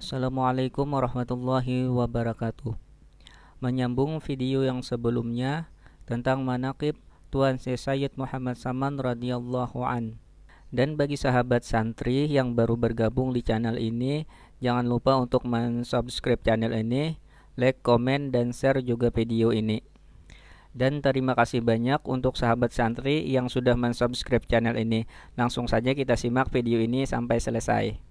Assalamualaikum warahmatullahi wabarakatuh Menyambung video yang sebelumnya tentang manakib Tuan Syed Sayyid Muhammad Saman radhiyallahu an. Dan bagi sahabat santri yang baru bergabung di channel ini, jangan lupa untuk mensubscribe channel ini, like, komen, dan share juga video ini. Dan terima kasih banyak untuk sahabat santri yang sudah mensubscribe channel ini. Langsung saja kita simak video ini sampai selesai.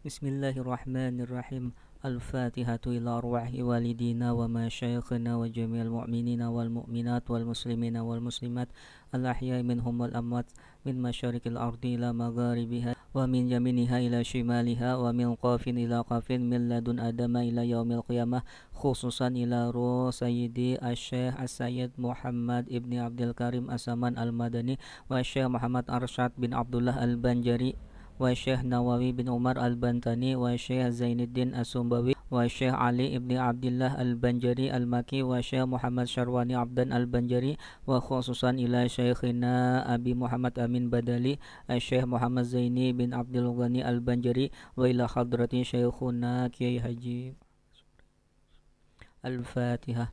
بسم الله الرحمن الرحيم الفاتحة إلى أرواح والدينا ومشايخنا وجميع المؤمنين والمؤمنات والمسلمين والمسلمات الأحياء منهم والأموات من مشارق الأرض إلى مغاربها ومن يمينها إلى شمالها ومن قاف إلى قاف من لدن آدم إلى يوم القيامة خصوصا إلى روح سيدي الشيخ السيد محمد ابن عبد الكريم أسمان المدني والشيخ محمد أرشاد بن عبد الله البنجري والشيخ نووي بن عمر البنتاني والشيخ زين الدين السنبوي والشيخ علي بن عبد الله البنجري المكي والشيخ محمد شرواني عبدان البنجري وخصوصا إلى شيخنا أبي محمد أمين بدلي الشيخ محمد زيني بن عبد الغني البنجري وإلى حضرة شيخنا كي حجي الفاتحة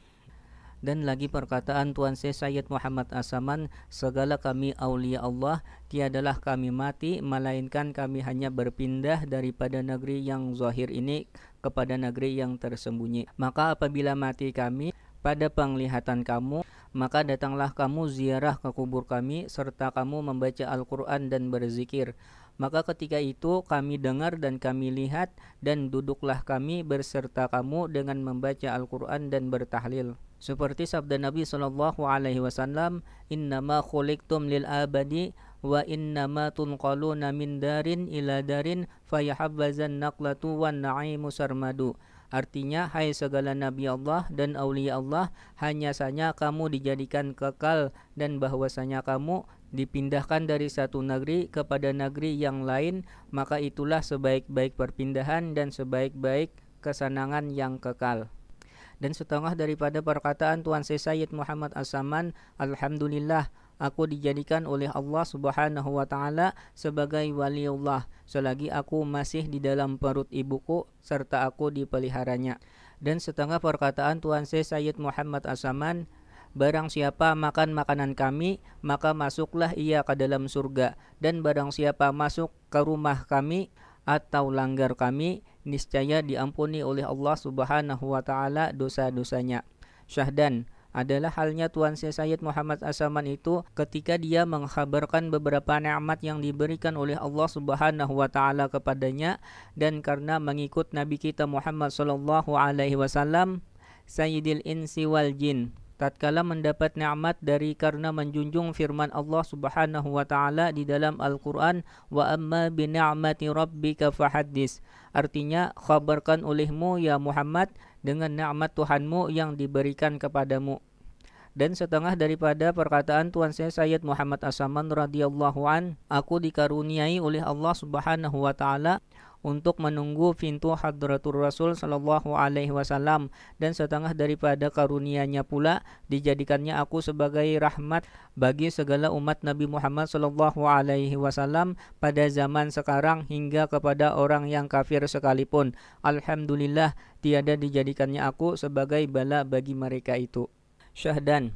Dan lagi perkataan Tuan Syekh Sayyid Muhammad Asaman, segala kami aulia Allah, tiadalah kami mati, melainkan kami hanya berpindah daripada negeri yang zahir ini kepada negeri yang tersembunyi. Maka apabila mati kami, pada penglihatan kamu, maka datanglah kamu ziarah ke kubur kami, serta kamu membaca Al-Quran dan berzikir. Maka ketika itu kami dengar dan kami lihat, dan duduklah kami berserta kamu dengan membaca Al-Quran dan bertahlil. Seperti sabda Nabi Shallallahu Alaihi Wasallam, Innama khuliqtum lil abadi wa innama tunqaluna min darin ila darin fayahabbazan naqlatu wan na'imu sarmadu. Artinya, hai segala Nabi Allah dan Aulia Allah, hanya saja kamu dijadikan kekal dan bahwasanya kamu dipindahkan dari satu negeri kepada negeri yang lain, maka itulah sebaik-baik perpindahan dan sebaik-baik kesenangan yang kekal dan setengah daripada perkataan Tuan Sayyid Muhammad As-Saman, Alhamdulillah aku dijadikan oleh Allah Subhanahu wa taala sebagai waliullah selagi aku masih di dalam perut ibuku serta aku dipeliharanya. Dan setengah perkataan Tuan Syekh Sayyid Muhammad As-Saman, Barang siapa makan makanan kami, maka masuklah ia ke dalam surga. Dan barang siapa masuk ke rumah kami atau langgar kami, niscaya diampuni oleh Allah Subhanahu wa taala dosa-dosanya. Syahdan adalah halnya Tuan Syekh Sayyid Muhammad Asaman itu ketika dia mengkhabarkan beberapa nikmat yang diberikan oleh Allah Subhanahu wa taala kepadanya dan karena mengikut nabi kita Muhammad sallallahu alaihi wasallam Sayyidil Insi wal Jin tatkala mendapat nikmat dari karena menjunjung firman Allah Subhanahu wa taala di dalam Al-Qur'an wa amma bi ni'mati rabbika fahaddis artinya khabarkan olehmu ya Muhammad dengan nikmat Tuhanmu yang diberikan kepadamu dan setengah daripada perkataan Tuhan saya Sayyid Muhammad Asaman radhiyallahu an aku dikaruniai oleh Allah Subhanahu wa taala untuk menunggu pintu hadratur Rasul Sallallahu alaihi wasallam dan setengah daripada karunianya pula dijadikannya aku sebagai rahmat bagi segala umat Nabi Muhammad Sallallahu alaihi wasallam pada zaman sekarang hingga kepada orang yang kafir sekalipun. Alhamdulillah tiada dijadikannya aku sebagai bala bagi mereka itu. Syahdan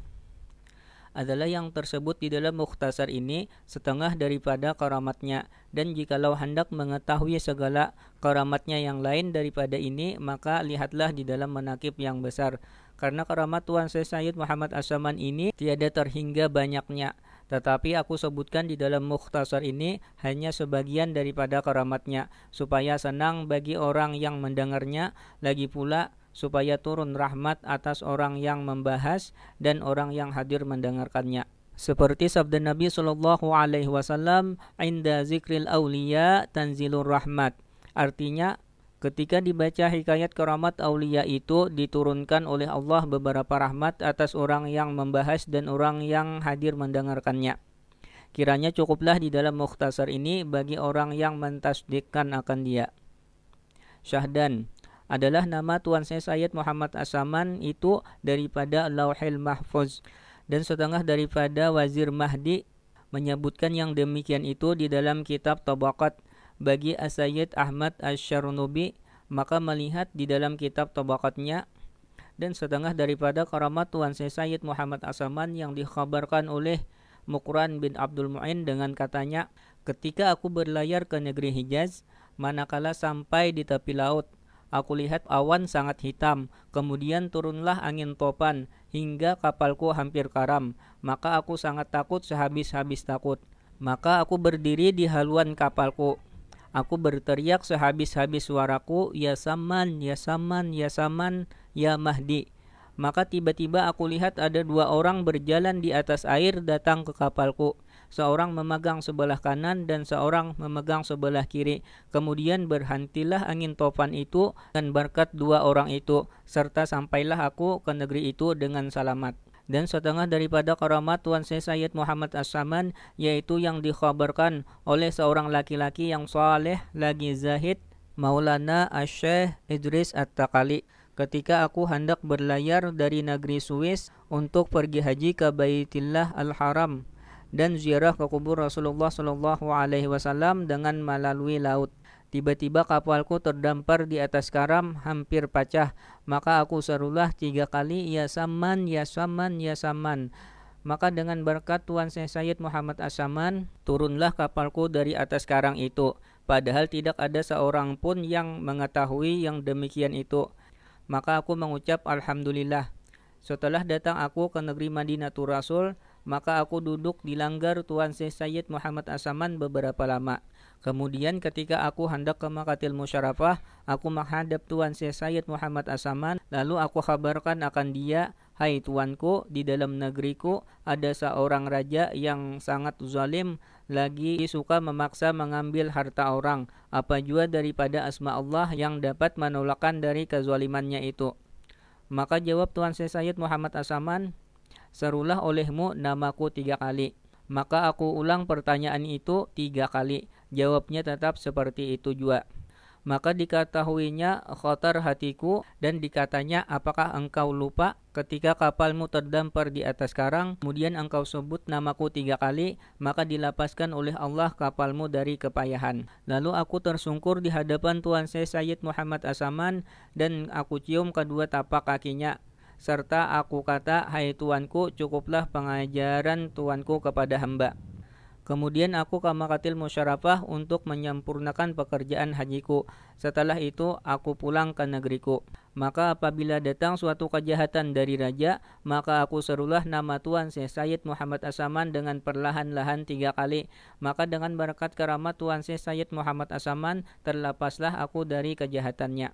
adalah yang tersebut di dalam mukhtasar ini setengah daripada karamatnya dan jikalau hendak mengetahui segala karamatnya yang lain daripada ini maka lihatlah di dalam menakib yang besar karena karamat Tuan Syed Sayyid Muhammad Asaman ini tiada terhingga banyaknya tetapi aku sebutkan di dalam mukhtasar ini hanya sebagian daripada karamatnya supaya senang bagi orang yang mendengarnya lagi pula supaya turun rahmat atas orang yang membahas dan orang yang hadir mendengarkannya. Seperti sabda Nabi Shallallahu Alaihi Wasallam, "Inda zikril aulia tanzilur rahmat." Artinya, ketika dibaca hikayat keramat aulia itu diturunkan oleh Allah beberapa rahmat atas orang yang membahas dan orang yang hadir mendengarkannya. Kiranya cukuplah di dalam mukhtasar ini bagi orang yang mentasdikkan akan dia. Syahdan adalah nama Tuan saya Sayyid Muhammad Asaman itu daripada Lauhil Mahfuz dan setengah daripada Wazir Mahdi menyebutkan yang demikian itu di dalam kitab Tabaqat bagi Asyid Ahmad Asy-Syarnubi maka melihat di dalam kitab Tabaqatnya dan setengah daripada karamat Tuan saya Sayyid Muhammad Asaman yang dikhabarkan oleh Mukran bin Abdul Mu'in dengan katanya, Ketika aku berlayar ke negeri Hijaz, manakala sampai di tepi laut, Aku lihat awan sangat hitam, kemudian turunlah angin topan, hingga kapalku hampir karam. Maka aku sangat takut sehabis-habis takut. Maka aku berdiri di haluan kapalku. Aku berteriak sehabis-habis suaraku, Ya Saman, Ya Saman, Ya Saman, Ya Mahdi. Maka tiba-tiba aku lihat ada dua orang berjalan di atas air datang ke kapalku seorang memegang sebelah kanan dan seorang memegang sebelah kiri. Kemudian berhentilah angin topan itu dan berkat dua orang itu, serta sampailah aku ke negeri itu dengan selamat dan setengah daripada karamat Tuan Syed Sayyid Muhammad As-Saman yaitu yang dikhabarkan oleh seorang laki-laki yang saleh lagi zahid Maulana Asy-Syaikh Idris At-Takali ketika aku hendak berlayar dari negeri Swiss untuk pergi haji ke Baitillah Al-Haram dan ziarah ke kubur Rasulullah Shallallahu Alaihi Wasallam dengan melalui laut. Tiba-tiba kapalku terdampar di atas karam hampir pecah. maka aku serulah tiga kali ya saman ya saman ya saman. Maka dengan berkat Tuhan Syekh Sayyid Muhammad Asaman, turunlah kapalku dari atas karang itu. Padahal tidak ada seorang pun yang mengetahui yang demikian itu. Maka aku mengucap Alhamdulillah. Setelah datang aku ke negeri Madinatul Rasul, maka aku duduk di langgar Tuan Syekh Sayyid Muhammad Asaman beberapa lama. Kemudian ketika aku hendak ke Makatil Musyarafah, aku menghadap Tuan Syekh Sayyid Muhammad Asaman, lalu aku kabarkan akan dia, Hai tuanku, di dalam negeriku ada seorang raja yang sangat zalim lagi suka memaksa mengambil harta orang, apa jua daripada asma Allah yang dapat menolakkan dari kezalimannya itu. Maka jawab Tuan Syekh Sayyid Muhammad Asaman, serulah olehmu namaku tiga kali. Maka aku ulang pertanyaan itu tiga kali. Jawabnya tetap seperti itu juga. Maka diketahuinya khotar hatiku dan dikatanya apakah engkau lupa ketika kapalmu terdampar di atas karang kemudian engkau sebut namaku tiga kali maka dilapaskan oleh Allah kapalmu dari kepayahan. Lalu aku tersungkur di hadapan Tuhan saya Sayyid Muhammad Asaman dan aku cium kedua tapak kakinya serta aku kata, "Hai tuanku, cukuplah pengajaran tuanku kepada hamba." Kemudian aku ke Makatil Musyarafah untuk menyempurnakan pekerjaan hajiku. Setelah itu aku pulang ke negeriku. Maka apabila datang suatu kejahatan dari raja, maka aku serulah nama Tuan Syekh Sayyid Muhammad Asaman dengan perlahan-lahan tiga kali. Maka dengan berkat keramat Tuan Syekh Sayyid Muhammad Asaman, terlepaslah aku dari kejahatannya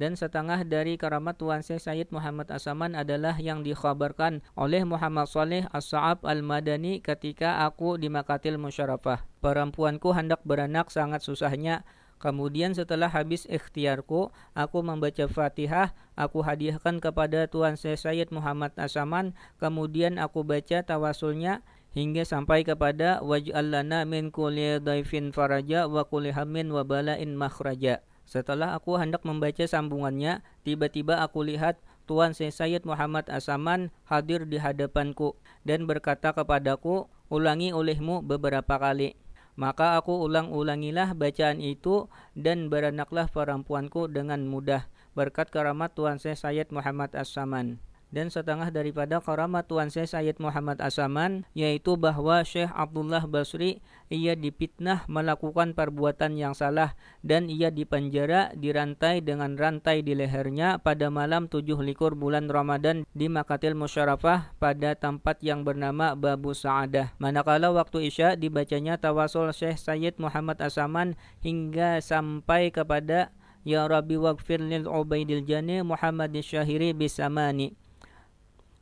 dan setengah dari karamat Tuan Syekh Said Muhammad Asaman adalah yang dikhabarkan oleh Muhammad Saleh As-Sa'ab Al-Madani ketika aku di Makatil Musyarafah. Perempuanku hendak beranak sangat susahnya, Kemudian setelah habis ikhtiarku, aku membaca Fatihah, aku hadiahkan kepada Tuan Syekh Sayyid Muhammad Asaman, kemudian aku baca tawasulnya hingga sampai kepada waj'al lana min kulli daifin faraja wa kulli hammin wa bala'in makhraja. Setelah aku hendak membaca sambungannya, tiba-tiba aku lihat Tuan Syekh Sayyid Muhammad Asaman hadir di hadapanku dan berkata kepadaku, ulangi olehmu beberapa kali. Maka aku ulang-ulangilah bacaan itu dan beranaklah perempuanku dengan mudah berkat keramat Tuan Syekh Sayyid Muhammad Asaman dan setengah daripada karamat Tuan Syekh Sayyid Muhammad Asaman yaitu bahwa Syekh Abdullah Basri ia dipitnah melakukan perbuatan yang salah dan ia dipenjara dirantai dengan rantai di lehernya pada malam tujuh likur bulan Ramadan di Makatil Musyarafah pada tempat yang bernama Babu Sa'adah. Manakala waktu Isya dibacanya tawasul Syekh Sayyid Muhammad Asaman hingga sampai kepada Ya Rabbi waqfir lil Ubaidil Jani Muhammad Syahiri bisamani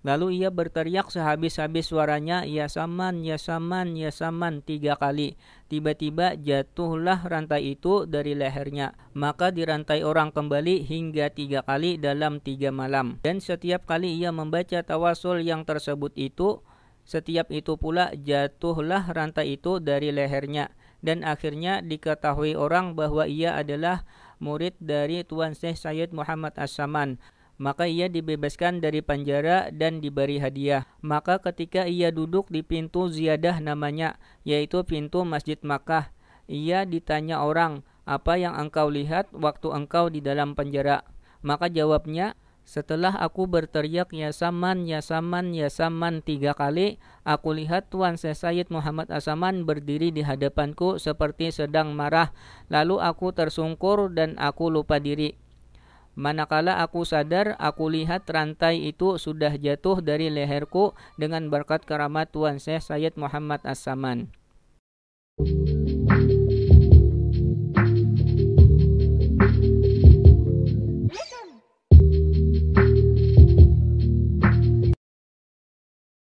Lalu ia berteriak sehabis-habis suaranya, "Ya saman, ya saman, ya saman" tiga kali. Tiba-tiba jatuhlah rantai itu dari lehernya. Maka dirantai orang kembali hingga tiga kali dalam tiga malam. Dan setiap kali ia membaca tawasul yang tersebut itu, setiap itu pula jatuhlah rantai itu dari lehernya. Dan akhirnya diketahui orang bahwa ia adalah murid dari Tuan Syekh Sayyid Muhammad As-Saman maka ia dibebaskan dari penjara dan diberi hadiah. Maka ketika ia duduk di pintu ziyadah namanya, yaitu pintu Masjid Makkah, ia ditanya orang, apa yang engkau lihat waktu engkau di dalam penjara? Maka jawabnya, setelah aku berteriak ya saman ya saman ya saman tiga kali, aku lihat Tuan Syekh Sayyid Muhammad Asaman berdiri di hadapanku seperti sedang marah. Lalu aku tersungkur dan aku lupa diri. Manakala aku sadar, aku lihat rantai itu sudah jatuh dari leherku dengan berkat keramat Tuan Syekh Sayyid Muhammad As-Saman.